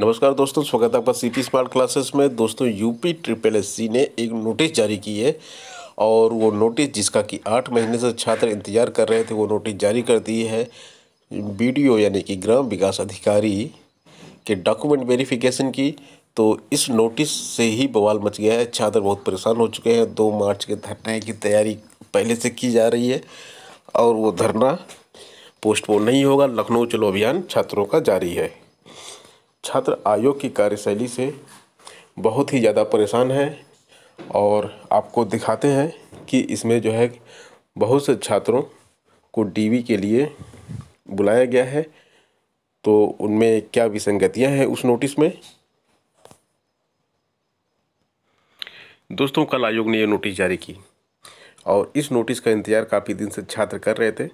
नमस्कार दोस्तों स्वागत है आपका सिटी स्मार्ट क्लासेस में दोस्तों यूपी ट्रिपल एस सी ने एक नोटिस जारी की है और वो नोटिस जिसका कि आठ महीने से छात्र इंतजार कर रहे थे वो नोटिस जारी कर दी है बी यानी कि ग्राम विकास अधिकारी के डॉक्यूमेंट वेरिफिकेशन की तो इस नोटिस से ही बवाल मच गया है छात्र बहुत परेशान हो चुके हैं दो मार्च के धरने की तैयारी पहले से की जा रही है और वो धरना पोस्टपोन नहीं होगा लखनऊ चलो अभियान छात्रों का जारी है छात्र आयोग की कार्यशैली से बहुत ही ज़्यादा परेशान हैं और आपको दिखाते हैं कि इसमें जो है बहुत से छात्रों को डीवी के लिए बुलाया गया है तो उनमें क्या विसंगतियां हैं उस नोटिस में दोस्तों कल आयोग ने यह नोटिस जारी की और इस नोटिस का इंतजार काफ़ी दिन से छात्र कर रहे थे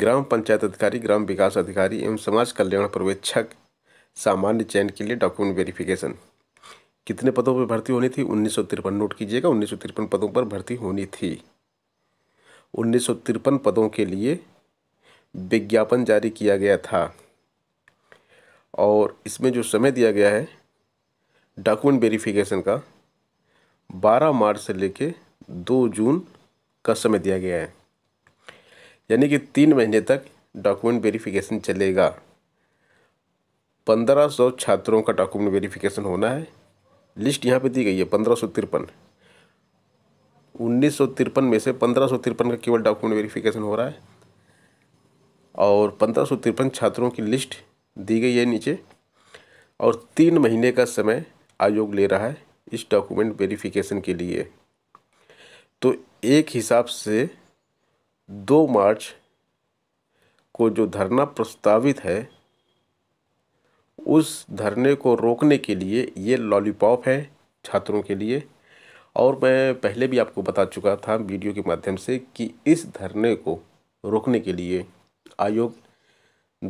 ग्राम पंचायत अधिकारी ग्राम विकास अधिकारी एवं समाज कल्याण पर्यवेक्षक सामान्य चयन के लिए डॉक्यूमेंट वेरिफिकेशन कितने पदों पर भर्ती होनी थी उन्नीस नोट कीजिएगा उन्नीस पदों पर भर्ती होनी थी उन्नीस पदों के लिए विज्ञापन जारी किया गया था और इसमें जो समय दिया गया है डॉक्यूमेंट वेरिफिकेशन का 12 मार्च से लेके 2 जून का समय दिया गया है यानी कि तीन महीने तक डॉक्यूमेंट वेरिफिकेशन चलेगा पंद्रह सौ छात्रों का डॉक्यूमेंट वेरिफिकेशन होना है लिस्ट यहाँ पे दी गई है पंद्रह सौ तिरपन उन्नीस सौ तिरपन में से पंद्रह सौ तिरपन का केवल डॉक्यूमेंट वेरिफिकेशन हो रहा है और पंद्रह सौ तिरपन छात्रों की लिस्ट दी गई है नीचे और तीन महीने का समय आयोग ले रहा है इस डॉक्यूमेंट वेरिफिकेशन के लिए तो एक हिसाब से दो मार्च को जो धरना प्रस्तावित है उस धरने को रोकने के लिए ये लॉलीपॉप है छात्रों के लिए और मैं पहले भी आपको बता चुका था वीडियो के माध्यम से कि इस धरने को रोकने के लिए आयोग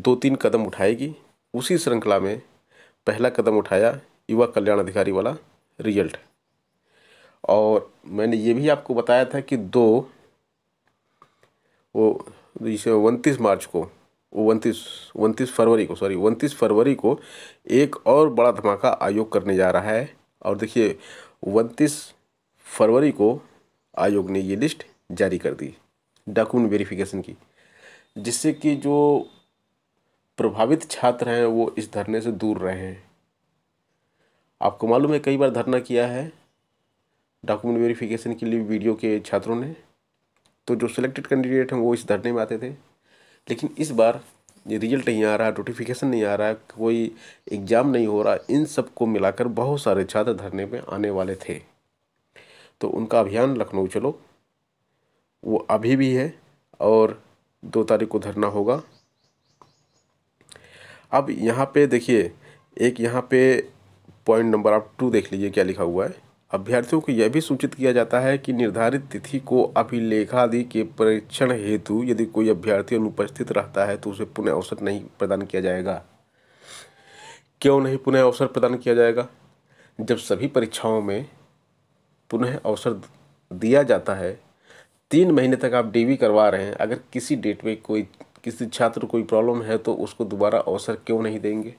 दो तीन कदम उठाएगी उसी श्रृंखला में पहला कदम उठाया युवा कल्याण अधिकारी वाला रिजल्ट और मैंने ये भी आपको बताया था कि दो वो जिसे उनतीस मार्च को उनतीस उनतीस फरवरी को सॉरी उनतीस फरवरी को एक और बड़ा धमाका आयोग करने जा रहा है और देखिए उनतीस फरवरी को आयोग ने ये लिस्ट जारी कर दी डॉक्यूमेंट वेरिफिकेशन की जिससे कि जो प्रभावित छात्र हैं वो इस धरने से दूर रहे हैं आपको मालूम है कई बार धरना किया है डॉक्यूमेंट वेरिफिकेशन के लिए वीडियो के छात्रों ने तो जो सिलेक्टेड कैंडिडेट हैं वो इस धरने में आते थे लेकिन इस बार रिजल्ट नहीं आ रहा नोटिफिकेशन नहीं आ रहा कोई एग्ज़ाम नहीं हो रहा इन सब को मिलाकर बहुत सारे छात्र धरने पे आने वाले थे तो उनका अभियान लखनऊ चलो वो अभी भी है और दो तारीख को धरना होगा अब यहाँ पे देखिए एक यहाँ पे पॉइंट नंबर आप टू देख लीजिए क्या लिखा हुआ है अभ्यर्थियों को यह भी सूचित किया जाता है कि निर्धारित तिथि को अभिलेखादि के परीक्षण हेतु यदि कोई अभ्यर्थी अनुपस्थित रहता है तो उसे पुनः अवसर नहीं प्रदान किया जाएगा क्यों नहीं पुनः अवसर प्रदान किया जाएगा जब सभी परीक्षाओं में पुनः अवसर दिया जाता है तीन महीने तक आप डीवी करवा रहे हैं अगर किसी डेट में कोई किसी छात्र कोई प्रॉब्लम है तो उसको दोबारा अवसर क्यों नहीं देंगे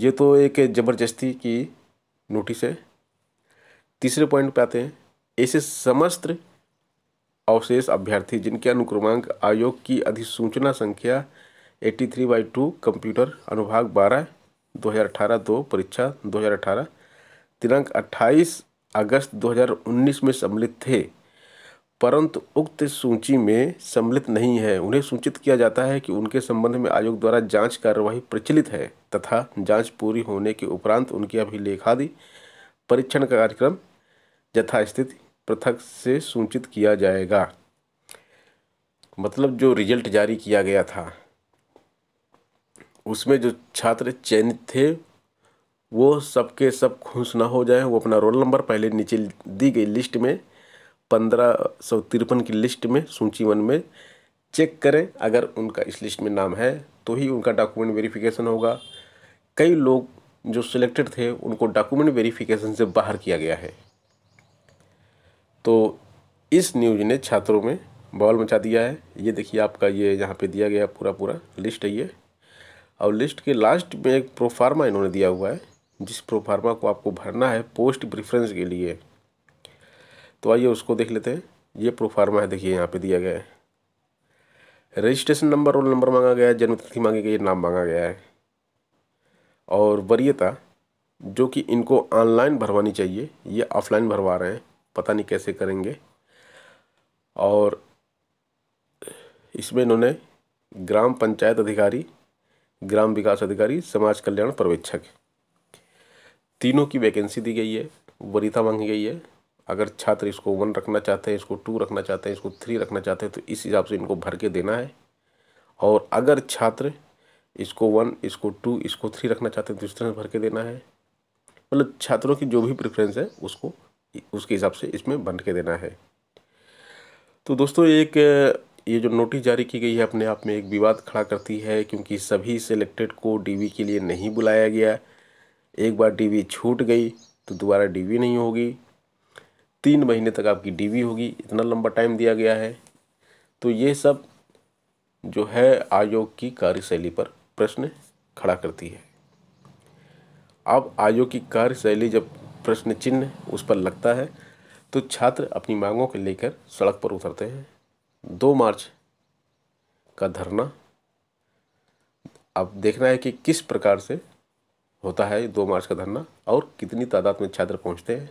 ये तो एक ज़बरदस्ती की नोटिस है तीसरे पॉइंट पे आते हैं ऐसे समस्त अवशेष अभ्यर्थी जिनके अनुक्रमांक आयोग की अधिसूचना संख्या eighty three by two computer अनुभाग बारह दो हज़ार अठारह दो परीक्षा दो हज़ार अठारह दिनांक अट्ठाईस अगस्त दो हज़ार उन्नीस में सम्मिलित थे परंतु उक्त सूची में सम्मिलित नहीं है उन्हें सूचित किया जाता है कि उनके संबंध में आयोग द्वारा जांच कार्यवाही प्रचलित है तथा जांच पूरी होने के उपरांत उनके अभिलेखादि परीक्षण का कार्यक्रम यथास्थिति पृथक से सूचित किया जाएगा मतलब जो रिजल्ट जारी किया गया था उसमें जो छात्र चयनित थे वो सबके सब खुश ना हो जाए वो अपना रोल नंबर पहले नीचे दी गई लिस्ट में पंद्रह सौ तिरपन की लिस्ट में सूची वन में चेक करें अगर उनका इस लिस्ट में नाम है तो ही उनका डॉक्यूमेंट वेरिफिकेशन होगा कई लोग जो सिलेक्टेड थे उनको डॉक्यूमेंट वेरिफिकेशन से बाहर किया गया है तो इस न्यूज ने छात्रों में बॉल मचा दिया है ये देखिए आपका ये यहाँ पे दिया गया पूरा पूरा लिस्ट है ये और लिस्ट के लास्ट में एक प्रोफार्मा इन्होंने दिया हुआ है जिस प्रोफार्मा को आपको भरना है पोस्ट प्रिफ्रेंस के लिए तो आइए उसको देख लेते हैं ये प्रोफार्मा है देखिए यहाँ पे दिया गया है रजिस्ट्रेशन नंबर रोल नंबर मांगा गया है जन्मतिथि मांगी गई नाम मांगा गया है और वरीयता जो कि इनको ऑनलाइन भरवानी चाहिए ये ऑफलाइन भरवा रहे हैं पता नहीं कैसे करेंगे और इसमें इन्होंने ग्राम पंचायत अधिकारी ग्राम विकास अधिकारी समाज कल्याण पर्यवेक्षक तीनों की वैकेंसी दी गई है वरीता मांगी गई है अगर छात्र इसको वन रखना चाहते हैं इसको टू रखना चाहते हैं इसको थ्री रखना चाहते हैं तो इस हिसाब से इनको भर के देना है और अगर छात्र इसको वन इसको टू इसको थ्री रखना चाहते हैं तो इस तरह से भर के देना है मतलब छात्रों की जो भी प्रेफरेंस है उसको उसके हिसाब से इसमें बन के देना है तो दोस्तों एक ये जो नोटिस जारी की गई है अपने आप में एक विवाद खड़ा करती है क्योंकि सभी सेलेक्टेड को डीवी के लिए नहीं बुलाया गया एक बार डीवी छूट गई तो दोबारा डीवी नहीं होगी तीन महीने तक आपकी डीवी होगी इतना लंबा टाइम दिया गया है तो ये सब जो है आयोग की कार्यशैली पर प्रश्न खड़ा करती है अब आयोग की कार्यशैली जब प्रश्न चिन्ह उस पर लगता है तो छात्र अपनी मांगों को लेकर सड़क पर उतरते हैं दो मार्च का धरना अब देखना है कि किस प्रकार से होता है दो मार्च का धरना और कितनी तादाद में छात्र पहुंचते हैं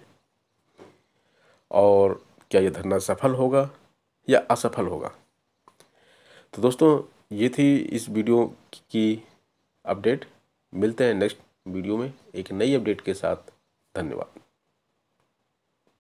और क्या ये धरना सफल होगा या असफल होगा तो दोस्तों ये थी इस वीडियो की अपडेट मिलते हैं नेक्स्ट वीडियो में एक नई अपडेट के साथ धन्यवाद